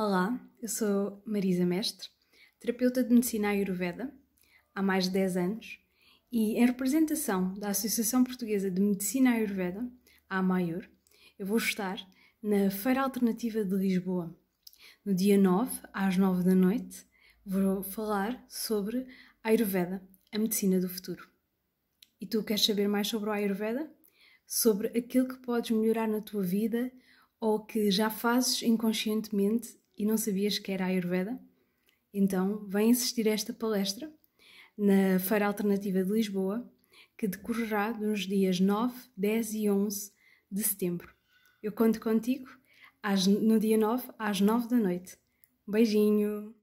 Olá, eu sou Marisa Mestre, terapeuta de medicina ayurveda há mais de 10 anos e em representação da Associação Portuguesa de Medicina Ayurveda, a AMAIUR, eu vou estar na Feira Alternativa de Lisboa. No dia 9, às 9 da noite, vou falar sobre Ayurveda, a medicina do futuro. E tu queres saber mais sobre o Ayurveda? Sobre aquilo que podes melhorar na tua vida ou que já fazes inconscientemente e não sabias que era Ayurveda? Então, vem assistir a esta palestra na Feira Alternativa de Lisboa, que decorrerá nos dias 9, 10 e 11 de setembro. Eu conto contigo no dia 9, às 9 da noite. Beijinho!